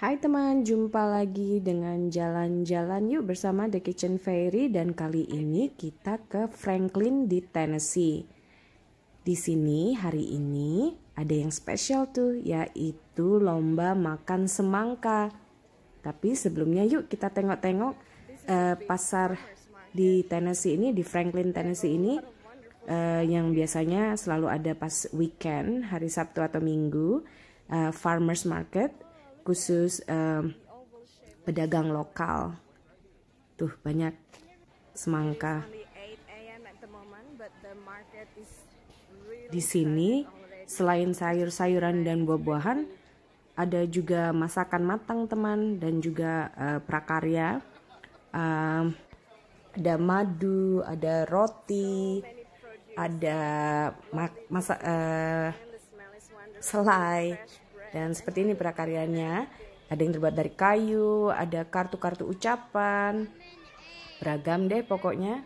Hai teman, jumpa lagi dengan jalan-jalan yuk bersama The Kitchen Fairy dan kali ini kita ke Franklin di Tennessee. Di sini hari ini ada yang spesial tuh yaitu lomba makan semangka. Tapi sebelumnya yuk kita tengok-tengok uh, pasar di Tennessee ini di Franklin Tennessee ini uh, yang biasanya selalu ada pas weekend hari Sabtu atau Minggu uh, farmers market khusus um, pedagang lokal. Tuh banyak semangka. Di sini selain sayur-sayuran dan buah-buahan ada juga masakan matang teman dan juga uh, prakarya. Um, ada madu, ada roti, ada masak uh, e, selai dan seperti ini prakaryanya. Ada yang terbuat dari kayu, ada kartu-kartu ucapan. Beragam deh pokoknya.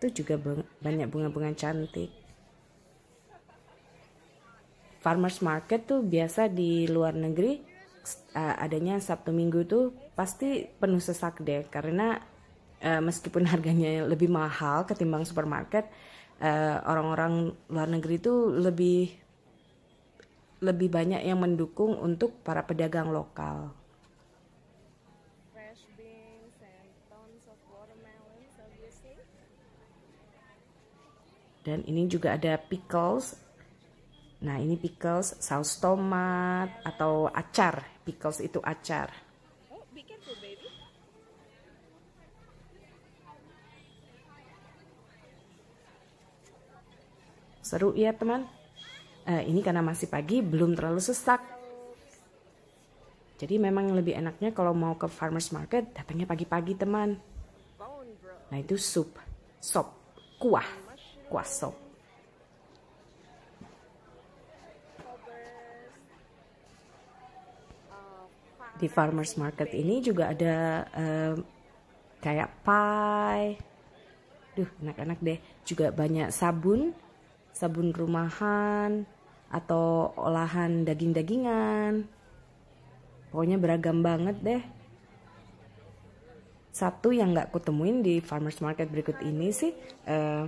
Itu juga banyak bunga-bunga cantik. Farmers market tuh biasa di luar negeri eh, adanya Sabtu Minggu tuh pasti penuh sesak deh karena eh, meskipun harganya lebih mahal ketimbang supermarket orang eh, orang-orang luar negeri itu lebih lebih banyak yang mendukung untuk para pedagang lokal. Dan ini juga ada pickles. Nah, ini pickles saus tomat atau acar. Pickles itu acar. seru ya teman uh, ini karena masih pagi belum terlalu sesak jadi memang lebih enaknya kalau mau ke farmers market datangnya pagi-pagi teman nah itu sup sop kuah kuah sop di farmers market ini juga ada um, kayak pie duh enak-enak deh juga banyak sabun sabun rumahan atau olahan daging-dagingan. Pokoknya beragam banget deh. Satu yang nggak kutemuin di farmers market berikut ini sih uh,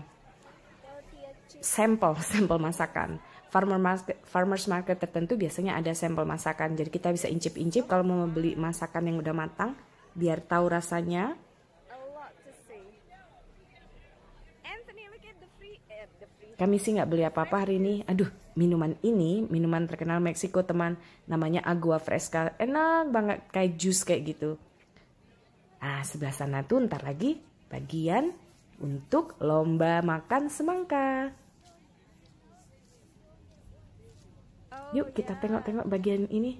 sampel sampel masakan farmer market, farmers market tertentu biasanya ada sampel masakan. Jadi kita bisa incip-incip kalau mau beli masakan yang udah matang biar tahu rasanya. Kami sih nggak beli apa-apa hari ini. Aduh, minuman ini, minuman terkenal Meksiko teman, namanya Agua Fresca. Enak banget, kayak jus kayak gitu. Nah, sebelah sana tuh ntar lagi bagian untuk lomba makan semangka. Oh, Yuk kita ya. tengok-tengok bagian ini.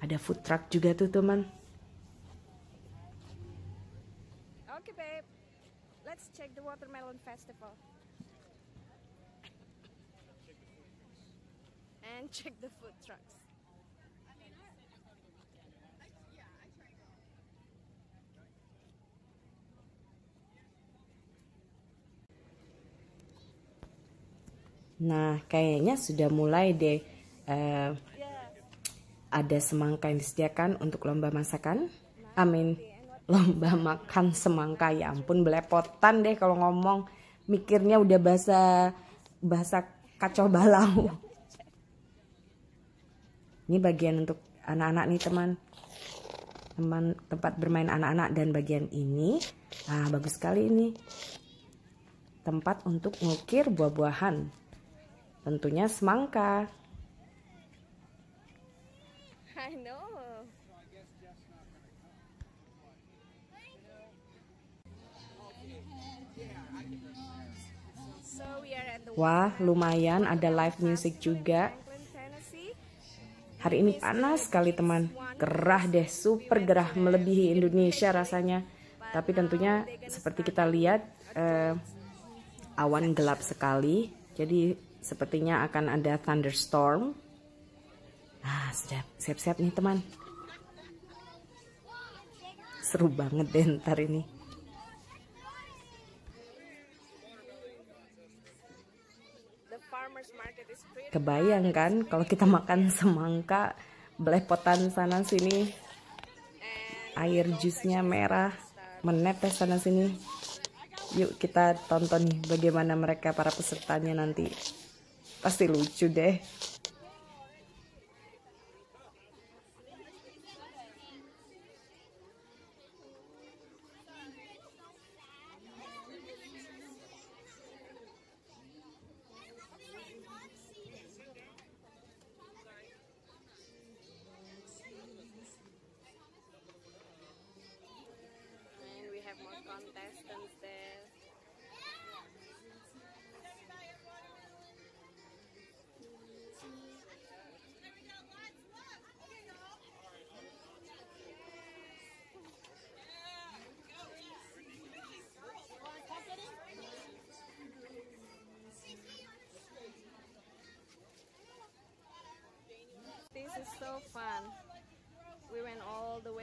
Ada food truck juga tuh teman. check the watermelon festival. and check the food trucks. Nah, kayaknya sudah mulai deh uh, ada semangka yang disediakan untuk lomba masakan. Nah, Amin. Iya lomba makan semangka ya ampun belepotan deh kalau ngomong mikirnya udah bahasa bahasa kacau balau ini bagian untuk anak-anak nih teman teman tempat bermain anak-anak dan bagian ini ah bagus sekali ini tempat untuk ngukir buah-buahan tentunya semangka Wah, lumayan ada live music juga. Hari ini panas sekali teman. Gerah deh, super gerah melebihi Indonesia rasanya. Tapi tentunya seperti kita lihat eh, awan gelap sekali. Jadi sepertinya akan ada thunderstorm. Ah, siap siap-siap nih teman. Seru banget deh ntar ini. Kebayang kan kalau kita makan semangka belepotan sana sini. Air jusnya merah menetes sana sini. Yuk kita tonton bagaimana mereka para pesertanya nanti. Pasti lucu deh.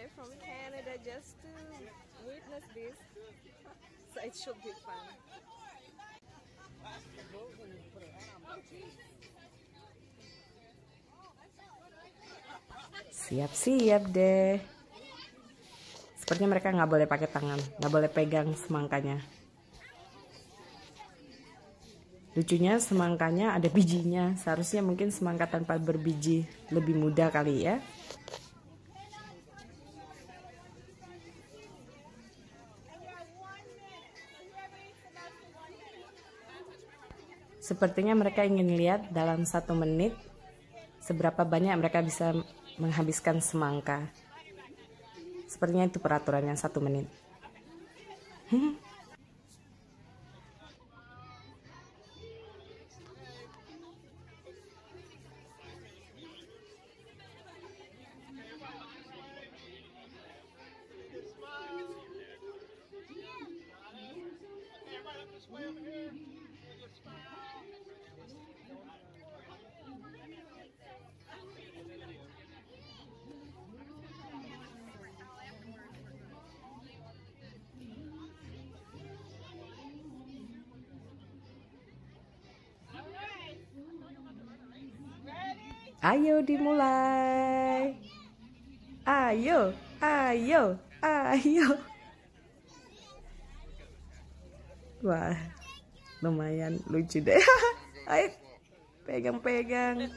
away from Canada just to witness this. so it should be fun. Siap-siap deh. Sepertinya mereka nggak boleh pakai tangan, nggak boleh pegang semangkanya. Lucunya semangkanya ada bijinya, seharusnya mungkin semangka tanpa berbiji lebih mudah kali ya. Sepertinya mereka ingin lihat dalam satu menit seberapa banyak mereka bisa menghabiskan semangka. Sepertinya itu peraturannya satu menit. Ayo dimulai. Ayo, ayo, ayo. Wah, lumayan lucu deh. Ayo, pegang-pegang.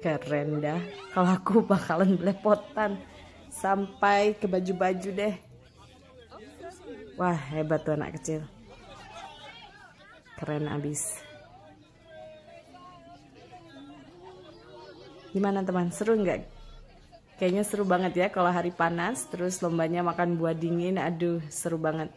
Keren dah. Kalau aku bakalan belepotan sampai ke baju-baju deh. Wah, hebat tuh anak kecil. Keren abis. Gimana teman, seru nggak? Kayaknya seru banget ya kalau hari panas, terus lombanya makan buah dingin, aduh seru banget.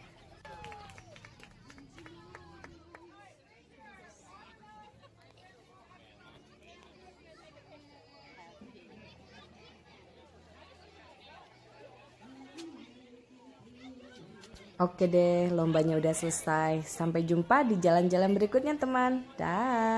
Oke deh, lombanya udah selesai. Sampai jumpa di jalan-jalan berikutnya, teman. Dah.